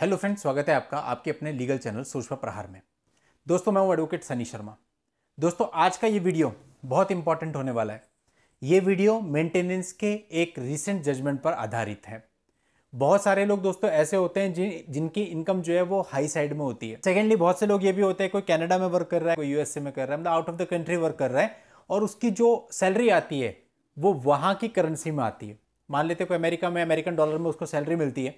hello friends स्वागत है आपका आपके अपने लीगल चैनल सूचना प्रहार में दोस्तों मैं हूं एडवोकेट सनी शर्मा दोस्तों आज का ये वीडियो बहुत इंपॉर्टेंट होने वाला है ये वीडियो मेंटेनेंस के एक रिसेंट जजमेंट पर आधारित है बहुत सारे लोग दोस्तों ऐसे होते हैं जिन जिनकी इनकम जो है वो हाई साइड में होती है सेकेंडली बहुत से लोग ये भी होते हैं कोई कैनेडा में वर्क कर रहा है कोई यूएसए में कर रहा है मतलब out of the country work कर रहा है और उसकी जो सैलरी आती है वो वहाँ की करेंसी में आती है मान लेते कोई अमेरिका में अमेरिकन डॉलर में उसको सैलरी मिलती है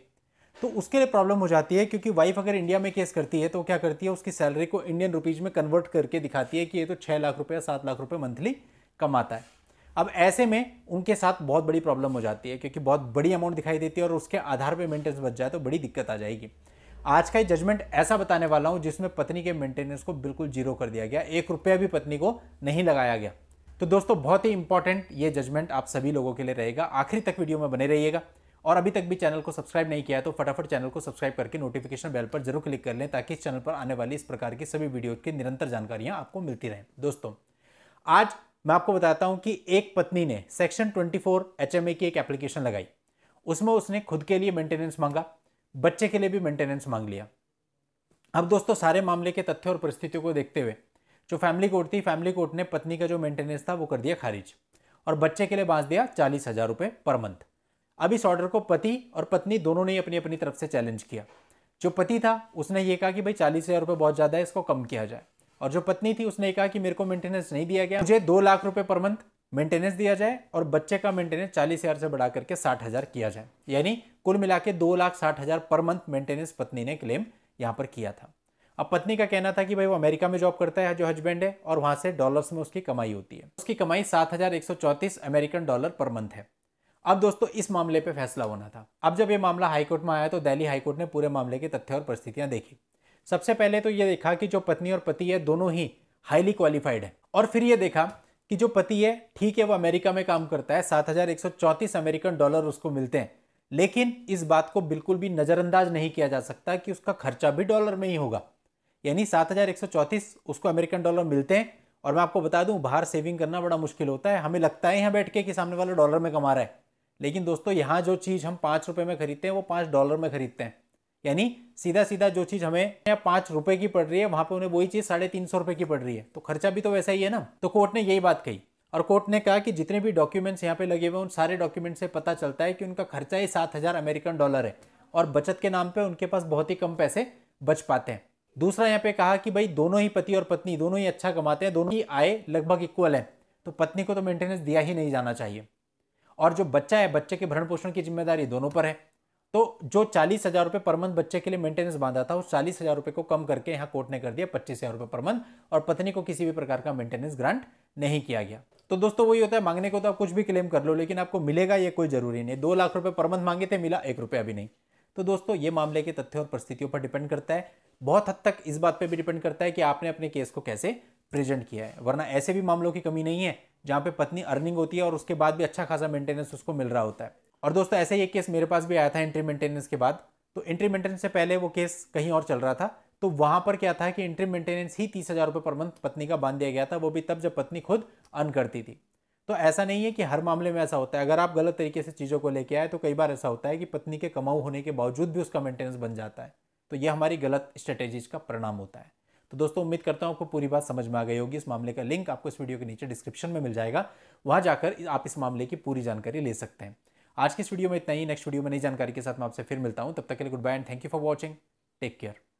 तो उसके लिए प्रॉब्लम हो जाती है क्योंकि वाइफ अगर इंडिया में केस करती है तो क्या करती है उसकी सैलरी को इंडियन रुपीज़ में कन्वर्ट करके दिखाती है कि ये तो छः लाख रुपये सात लाख रुपये मंथली कमाता है अब ऐसे में उनके साथ बहुत बड़ी प्रॉब्लम हो जाती है क्योंकि बहुत बड़ी अमाउंट दिखाई देती है और उसके आधार पर मेंटेनेंस बच जाए तो बड़ी दिक्कत आ जाएगी आज का ये जजमेंट ऐसा बताने वाला हूँ जिसमें पत्नी के मेंटेनेंस को बिल्कुल जीरो कर दिया गया एक रुपया भी पत्नी को नहीं लगाया गया तो दोस्तों बहुत ही इंपॉर्टेंट ये जजमेंट आप सभी लोगों के लिए रहेगा आखिरी तक वीडियो में बने रहिएगा और अभी तक भी चैनल को सब्सक्राइब नहीं किया है तो फटाफट चैनल को सब्सक्राइब करके नोटिफिकेशन बेल पर जरूर क्लिक कर लें ताकि इस चैनल पर आने वाली इस प्रकार की सभी वीडियो की निरंतर जानकारियाँ आपको मिलती रहें दोस्तों आज मैं आपको बताता हूँ कि एक पत्नी ने सेक्शन ट्वेंटी फोर की एक एप्लीकेशन लगाई उसमें उसने खुद के लिए मेंटेनेंस मांगा बच्चे के लिए भी मेंटेनेंस मांग लिया अब दोस्तों सारे मामले के तथ्य और परिस्थितियों को देखते हुए जो फैमिली कोर्ट थी फैमिली कोर्ट ने पत्नी का जो मेंटेनेंस था वो कर दिया खारिज और बच्चे के लिए बांस दिया चालीस हज़ार रुपये पर मंथ अब इस ऑर्डर को पति और पत्नी दोनों ने अपनी अपनी तरफ से चैलेंज किया जो पति था उसने ये कहा कि भाई चालीस हज़ार रुपये बहुत ज़्यादा है इसको कम किया जाए और जो पत्नी थी उसने कहा कि मेरे को मेंटेनेंस नहीं दिया गया मुझे दो लाख रुपये पर मंथ मेंटेनेंस दिया जाए और बच्चे का मेंटेनेंस चालीस हज़ार से बढ़ा करके साठ हज़ार किया जाए यानी कुल मिला के दो लाख साठ हज़ार पर मंथ मेंटेनेंस पत्नी ने क्लेम यहाँ पर किया था अब पत्नी का कहना था कि भाई वो अमेरिका में जॉब करता है जो हस्बैंड है और वहाँ से डॉलर्स में उसकी कमाई होती है उसकी कमाई सात हज़ार एक सौ अमेरिकन डॉलर पर मंथ है अब दोस्तों इस मामले पे फैसला होना था अब जब ये मामला हाईकोर्ट में आया तो दिल्ली हाईकोर्ट ने पूरे मामले के तथ्य और परिस्थितियां देखी सबसे पहले तो ये देखा कि जो पत्नी और पति है दोनों ही हाईली क्वालिफाइड है और फिर ये देखा कि जो पति है ठीक है वो अमेरिका में काम करता है सात अमेरिकन डॉलर उसको मिलते हैं लेकिन इस बात को बिल्कुल भी नज़रअंदाज नहीं किया जा सकता कि उसका खर्चा भी डॉलर में ही होगा यानी सात उसको अमेरिकन डॉलर मिलते हैं और मैं आपको बता दूं बाहर सेविंग करना बड़ा मुश्किल होता है हमें लगता है यहाँ बैठ के कि सामने वाला डॉलर में कमा रहा है लेकिन दोस्तों यहाँ जो चीज़ हम पाँच रुपये में खरीदते हैं वो पाँच डॉलर में खरीदते हैं यानी सीधा सीधा जो चीज़ हमें पाँच रुपये की पड़ रही है वहाँ पे उन्हें वही चीज़ साढ़े तीन सौ रुपये की पड़ रही है तो खर्चा भी तो वैसा ही है ना तो कोर्ट ने यही बात कही और कोर्ट ने कहा कि जितने भी डॉक्यूमेंट्स यहाँ पे लगे हुए हैं उन सारे डॉक्यूमेंट से पता चलता है कि उनका खर्चा ही सात हज़ार अमेरिकन डॉलर है और बचत के नाम पर उनके पास बहुत ही कम पैसे बच पाते हैं दूसरा यहाँ पे कहा कि भाई दोनों ही पति और पत्नी दोनों ही अच्छा कमाते हैं दोनों ही आय लगभग इक्वल है तो पत्नी को तो मेंटेनेंस दिया ही नहीं जाना चाहिए और जो बच्चा है बच्चे के भरण पोषण की जिम्मेदारी दोनों पर है तो जो चालीस हज़ार रुपये पर मंथ बच्चे के लिए मेंटेनेंस बांधा था उस चालीस हज़ार रुपये को कम करके यहाँ कोर्ट ने कर दिया पच्चीस हज़ार रुपये पर मंथ और पत्नी को किसी भी प्रकार का मेंटेनेंस ग्रांट नहीं किया गया तो दोस्तों वही होता है मांगने को तो आप कुछ भी क्लेम कर लो लेकिन आपको मिलेगा ये कोई ज़रूरी नहीं दो लाख रुपये पर मंथ मांगे थे मिला एक रुपया भी नहीं तो दोस्तों ये मामले के तथ्यों और परिस्थितियों पर डिपेंड करता है बहुत हद तक इस बात पर भी डिपेंड करता है कि आपने अपने केस को कैसे प्रेजेंट किया है वरना ऐसे भी मामलों की कमी नहीं है जहाँ पे पत्नी अर्निंग होती है और उसके बाद भी अच्छा खासा मेंटेनेंस उसको मिल रहा होता है और दोस्तों ऐसे ही एक केस मेरे पास भी आया था एंट्री मेंटेनेंस के बाद तो एंट्री मेंटेनेंस से पहले वो केस कहीं और चल रहा था तो वहाँ पर क्या था कि एंट्री मेंटेनेंस ही तीस हज़ार रुपये पर मंथ पत्नी का बांध दिया गया था वो भी तब जब पत्नी खुद अर्न करती थी तो ऐसा नहीं है कि हर मामले में ऐसा होता है अगर आप गलत तरीके से चीज़ों को लेके आए तो कई बार ऐसा होता है कि पत्नी के कमाऊ होने के बावजूद भी उसका मेंटेनेंस बन जाता है तो ये हमारी गलत स्ट्रेटेजीज का परिणाम होता है तो दोस्तों उम्मीद करता हूँ आपको पूरी बात समझ में आ गई होगी इस मामले का लिंक आपको इस वीडियो के नीचे डिस्क्रिप्शन में मिल जाएगा वहाँ जाकर आप इस मामले की पूरी जानकारी ले सकते हैं आज की इस वीडियो में इतना ही नेक्स्ट वीडियो में नई जानकारी के साथ मैं आपसे फिर मिलता हूँ तब तक के लिए good bye and thank you for watching take care